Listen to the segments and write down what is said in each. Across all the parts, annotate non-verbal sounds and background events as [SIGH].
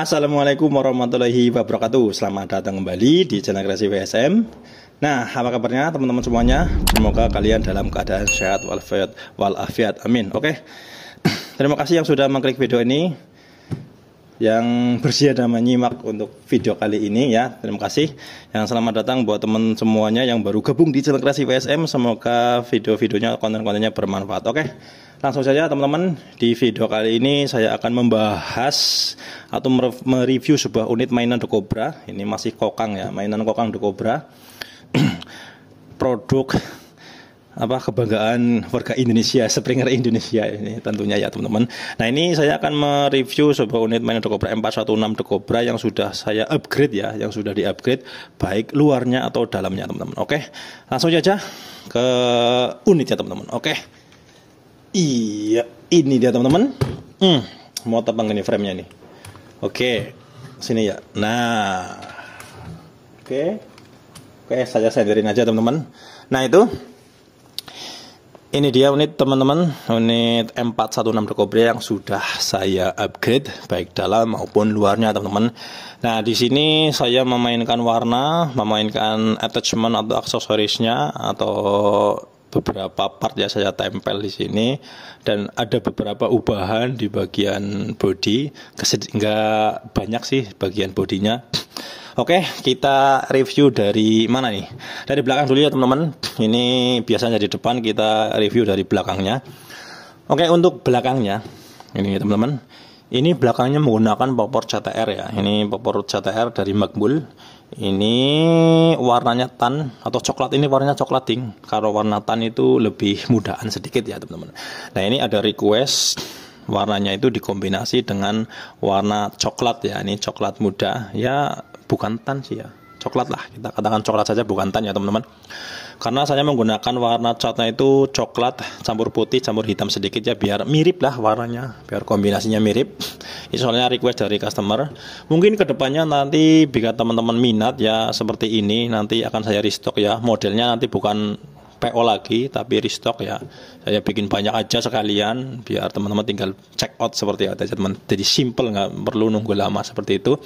Assalamualaikum warahmatullahi wabarakatuh Selamat datang kembali di channel Kreasi WSM Nah, apa kabarnya teman-teman semuanya? Semoga kalian dalam keadaan sehat walafiat, walafiat. amin Oke, okay. [CLEARS THROAT] terima kasih yang sudah mengklik video ini yang bersedia dan menyimak untuk video kali ini ya. Terima kasih. Yang selamat datang buat teman semuanya yang baru gabung di Kreasi PSM. Semoga video-videonya konten-kontennya bermanfaat. Oke. Langsung saja teman-teman, di video kali ini saya akan membahas atau mereview sebuah unit mainan The Cobra. Ini masih kokang ya, mainan kokang The Cobra. [CLEARS THROAT] Produk apa kebanggaan warga Indonesia, Springer Indonesia ini tentunya ya teman-teman. Nah ini saya akan mereview sebuah unit mainan Dekobra M416 Dekobra yang sudah saya upgrade ya, yang sudah di upgrade baik luarnya atau dalamnya teman-teman. Oke, langsung saja ke unitnya teman-teman. Oke, iya ini dia teman-teman. Hmm, mau tebang ini nya nih. Oke, sini ya. Nah, oke, oke saya sendiri aja teman-teman. Nah itu ini dia unit teman-teman, unit M416 Recobra yang sudah saya upgrade baik dalam maupun luarnya teman-teman. Nah, di sini saya memainkan warna, memainkan attachment atau aksesorisnya atau beberapa part ya saya tempel di sini dan ada beberapa ubahan di bagian body, nggak banyak sih bagian bodinya Oke, kita review dari mana nih? Dari belakang dulu ya teman-teman. Ini biasanya di depan kita review dari belakangnya. Oke, untuk belakangnya ini teman-teman. Ini belakangnya menggunakan popor CTR ya. Ini popor CTR dari Magbul. Ini warnanya tan atau coklat ini warnanya coklat ding. Kalau warna tan itu lebih mudaan sedikit ya teman-teman. Nah ini ada request warnanya itu dikombinasi dengan warna coklat ya. Ini coklat muda ya bukan tan sih ya coklat lah kita katakan coklat saja bukan tan ya teman-teman karena saya menggunakan warna catnya itu coklat campur putih campur hitam sedikit ya biar mirip lah warnanya biar kombinasinya mirip [LAUGHS] ini soalnya request dari customer mungkin kedepannya nanti jika teman-teman minat ya seperti ini nanti akan saya restock ya modelnya nanti bukan PO lagi tapi restock ya saya bikin banyak aja sekalian biar teman-teman tinggal check out seperti itu teman jadi simple nggak perlu nunggu lama seperti itu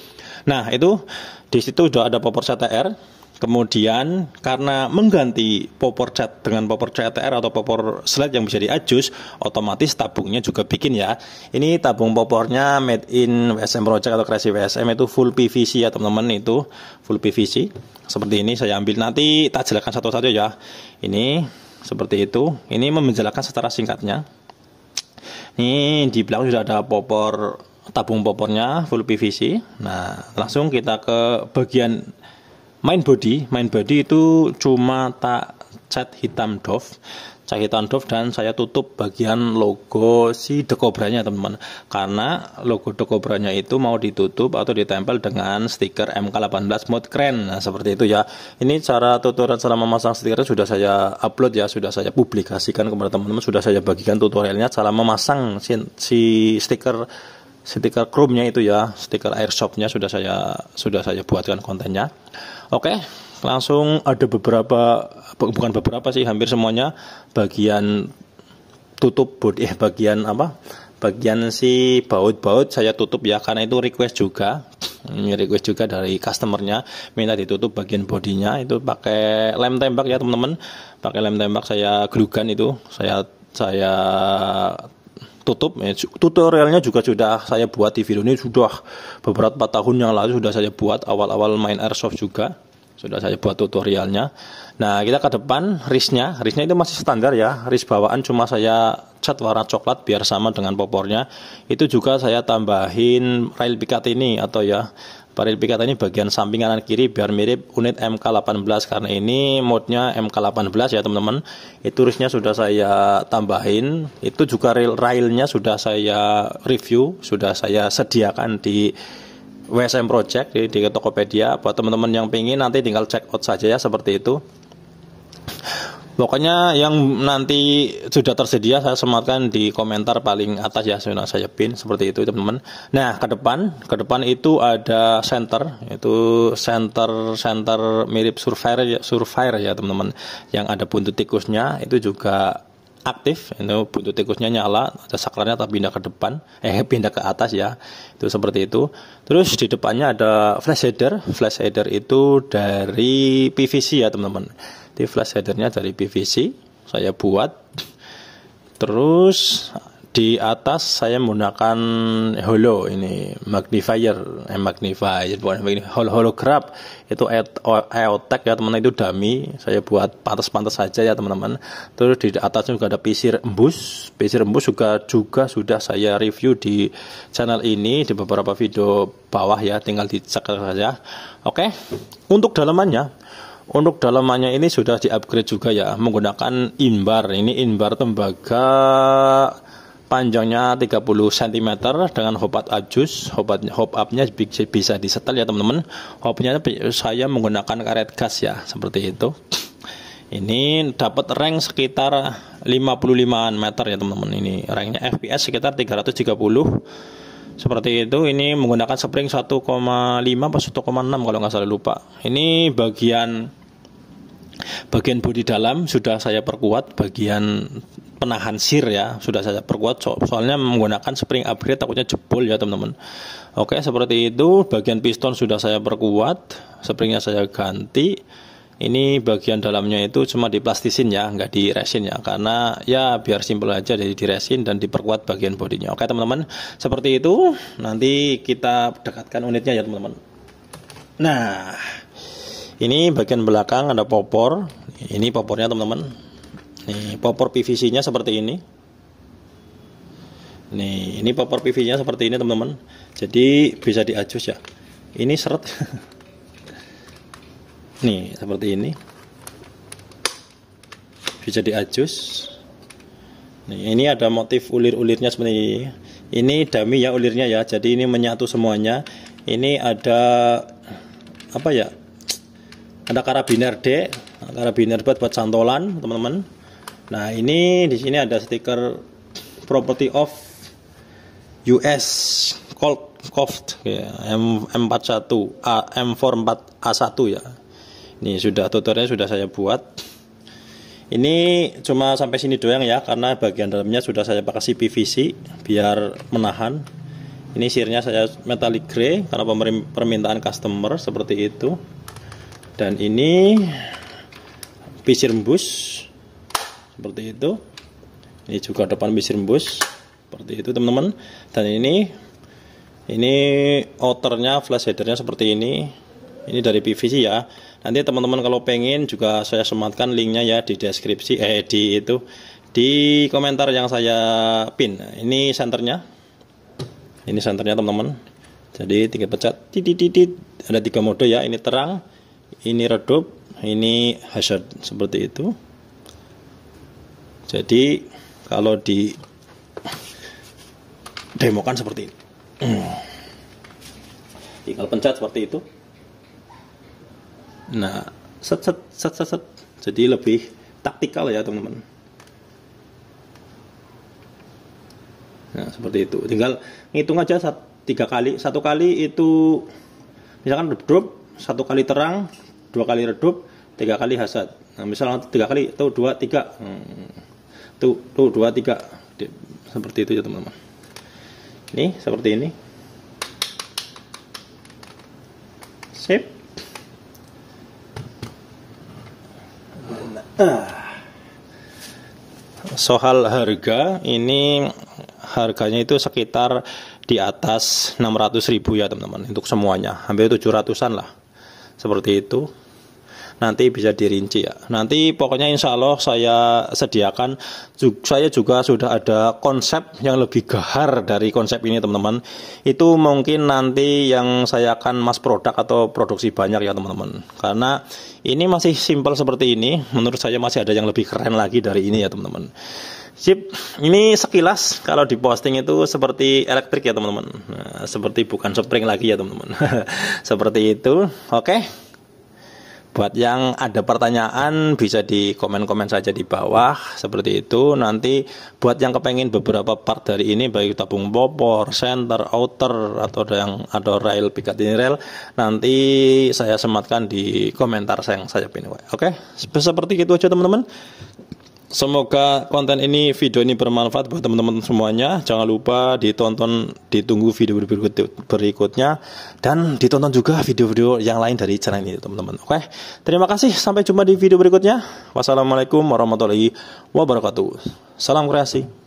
nah itu di situ sudah ada popor CTR Kemudian karena mengganti popor cat dengan popor CTR atau popor sled yang bisa diajus, otomatis tabungnya juga bikin ya. Ini tabung popornya made in WSM Project atau Kreasi WSM itu full PVC ya teman-teman itu full PVC. Seperti ini saya ambil nanti tak jelaskan satu-satu ya. Ini seperti itu. Ini menjelaskan secara singkatnya. Ini di belakang sudah ada popor tabung popornya full PVC. Nah, langsung kita ke bagian Main Body, main Body itu cuma tak cat hitam doff, cat hitam doff dan saya tutup bagian logo si dekobranya teman-teman karena logo dekobranya itu mau ditutup atau ditempel dengan stiker MK18 mod keren nah, seperti itu ya ini cara tutorial cara memasang stiker sudah saya upload ya sudah saya publikasikan kepada teman-teman sudah saya bagikan tutorialnya cara memasang si, si stiker stiker chrome-nya itu ya, stiker airsoft-nya sudah saya sudah saya buatkan kontennya. Oke, langsung ada beberapa bukan beberapa sih, hampir semuanya bagian tutup body eh bagian apa? Bagian si baut-baut saya tutup ya karena itu request juga. request juga dari customernya minta ditutup bagian bodinya itu pakai lem tembak ya teman-teman pakai lem tembak saya glugan itu saya saya tutup ya, tutorialnya juga sudah saya buat di video ini sudah beberapa tahun yang lalu sudah saya buat awal-awal main airsoft juga sudah saya buat tutorialnya nah kita ke depan risnya risnya itu masih standar ya ris bawaan cuma saya cat warna coklat biar sama dengan popornya itu juga saya tambahin rail pikat ini atau ya Paril pikat ini bagian samping kanan kiri biar mirip unit MK18 karena ini modnya MK18 ya teman-teman. Itu rusnya sudah saya tambahin, itu juga rail railnya sudah saya review, sudah saya sediakan di WSM Project di, di Tokopedia buat teman-teman yang pengen nanti tinggal check out saja ya seperti itu. Pokoknya yang nanti sudah tersedia saya sematkan di komentar paling atas ya saya pin seperti itu teman-teman. Nah ke depan ke depan itu ada center itu center center mirip surveyor ya surveyor ya teman-teman yang ada buntut tikusnya itu juga aktif itu buntut tikusnya nyala ada saklarnya tapi pindah ke depan [LAUGHS] eh pindah ke atas ya itu seperti itu terus di depannya ada flash header flash header itu dari PVC ya teman-teman di flash headernya dari PVC saya buat terus di atas saya menggunakan holo ini magnifier eh magnifier bukan ini holo holograph itu eotek ya teman-teman itu dummy saya buat pantas-pantas saja ya teman-teman terus di atasnya juga ada pisir embus pisir embus juga juga sudah saya review di channel ini di beberapa video bawah ya tinggal dicek saja oke untuk dalamannya untuk dalamannya ini sudah di upgrade juga ya menggunakan inbar ini inbar tembaga panjangnya 30 cm dengan up ajus up, hop up upnya bisa disetel ya teman-teman Hop-nya saya menggunakan karet gas ya seperti itu ini dapat rank sekitar 55 meter ya teman-teman ini ranknya FPS sekitar 330 seperti itu ini menggunakan spring 1,5 atau 1,6 kalau nggak salah lupa ini bagian bagian bodi dalam sudah saya perkuat bagian penahan sir ya sudah saya perkuat so soalnya menggunakan spring upgrade takutnya jebol ya teman-teman oke seperti itu bagian piston sudah saya perkuat springnya saya ganti ini bagian dalamnya itu cuma diplastisin ya nggak di resin ya karena ya biar simpel aja jadi di resin dan diperkuat bagian bodinya oke teman-teman seperti itu nanti kita dekatkan unitnya ya teman-teman nah ini bagian belakang ada popor ini popornya teman-teman Nih, popor PVC-nya seperti ini. Nih, ini popor PVC-nya seperti ini, teman-teman. Jadi bisa diajus ya. Ini seret. [LAUGHS] Nih, seperti ini. Bisa diajus. Nih, ini ada motif ulir-ulirnya seperti ini. Ini dami ya ulirnya ya. Jadi ini menyatu semuanya. Ini ada apa ya? Ada karabiner D, karabiner buat buat santolan, teman-teman. Nah, ini di sini ada stiker property of US Colt Coft ya, M 41 A M44A1 ya. Ini sudah tutorialnya sudah saya buat. Ini cuma sampai sini doang ya karena bagian dalamnya sudah saya pakai PVC biar menahan. Ini sirnya saya metallic grey karena permintaan customer seperti itu. Dan ini pisir embus seperti itu ini juga depan bisir bus seperti itu teman-teman dan ini ini outernya flash headernya seperti ini ini dari PVC ya nanti teman-teman kalau pengen juga saya sematkan linknya ya di deskripsi eh di itu di komentar yang saya pin ini senternya ini senternya teman-teman jadi tiga pecat titit titit ada tiga mode ya ini terang ini redup ini hazard seperti itu jadi kalau di demokan seperti itu. Hmm. Tinggal pencet seperti itu. Nah, set set set set, set. Jadi lebih taktikal ya, teman-teman. Nah, seperti itu. Tinggal ngitung aja sat, tiga kali. Satu kali itu misalkan redup, satu kali terang, dua kali redup, tiga kali hasad. Nah, misalnya tiga kali itu dua, tiga. Hmm satu tuh dua tiga seperti itu ya teman-teman ini seperti ini sip soal harga ini harganya itu sekitar di atas 600.000 ya teman-teman untuk semuanya hampir 700-an lah seperti itu nanti bisa dirinci ya. Nanti pokoknya insya Allah saya sediakan, saya juga sudah ada konsep yang lebih gahar dari konsep ini teman-teman. Itu mungkin nanti yang saya akan mas produk atau produksi banyak ya teman-teman. Karena ini masih simple seperti ini, menurut saya masih ada yang lebih keren lagi dari ini ya teman-teman. Sip, ini sekilas kalau di posting itu seperti elektrik ya teman-teman. Nah, seperti bukan spring lagi ya teman-teman. [LAUGHS] seperti itu. Oke. Okay. Buat yang ada pertanyaan bisa di komen-komen saja di bawah seperti itu. Nanti buat yang kepengen beberapa part dari ini baik tabung popor, center, outer atau ada yang ada rail pikat ini rail nanti saya sematkan di komentar saya yang saya pilih. Oke, seperti itu aja teman-teman. Semoga konten ini, video ini bermanfaat buat teman-teman semuanya. Jangan lupa ditonton, ditunggu video berikut berikutnya. Dan ditonton juga video-video yang lain dari channel ini, teman-teman. Oke, terima kasih. Sampai jumpa di video berikutnya. Wassalamualaikum warahmatullahi wabarakatuh. Salam kreasi.